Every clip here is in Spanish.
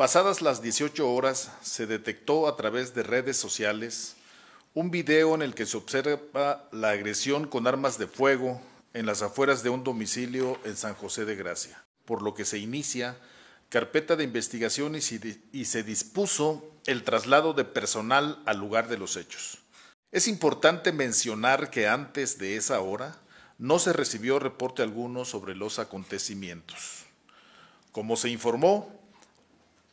Pasadas las 18 horas se detectó a través de redes sociales un video en el que se observa la agresión con armas de fuego en las afueras de un domicilio en San José de Gracia, por lo que se inicia carpeta de investigación y se dispuso el traslado de personal al lugar de los hechos. Es importante mencionar que antes de esa hora no se recibió reporte alguno sobre los acontecimientos. Como se informó,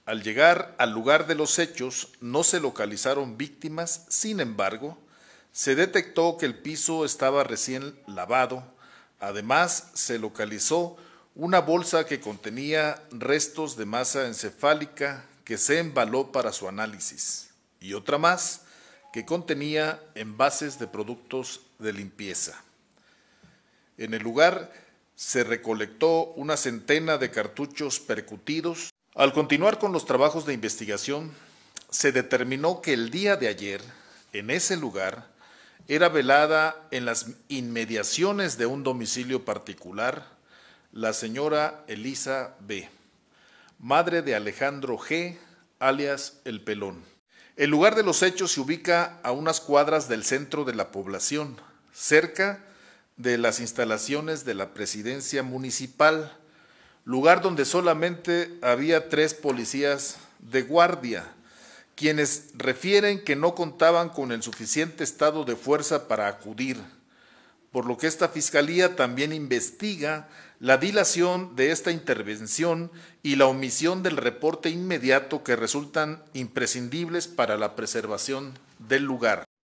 al llegar al lugar de los hechos no se localizaron víctimas, sin embargo, se detectó que el piso estaba recién lavado. Además, se localizó una bolsa que contenía restos de masa encefálica que se embaló para su análisis y otra más que contenía envases de productos de limpieza. En el lugar se recolectó una centena de cartuchos percutidos al continuar con los trabajos de investigación, se determinó que el día de ayer, en ese lugar, era velada en las inmediaciones de un domicilio particular la señora Elisa B., madre de Alejandro G., alias El Pelón. El lugar de los hechos se ubica a unas cuadras del centro de la población, cerca de las instalaciones de la presidencia municipal, lugar donde solamente había tres policías de guardia, quienes refieren que no contaban con el suficiente estado de fuerza para acudir, por lo que esta fiscalía también investiga la dilación de esta intervención y la omisión del reporte inmediato que resultan imprescindibles para la preservación del lugar.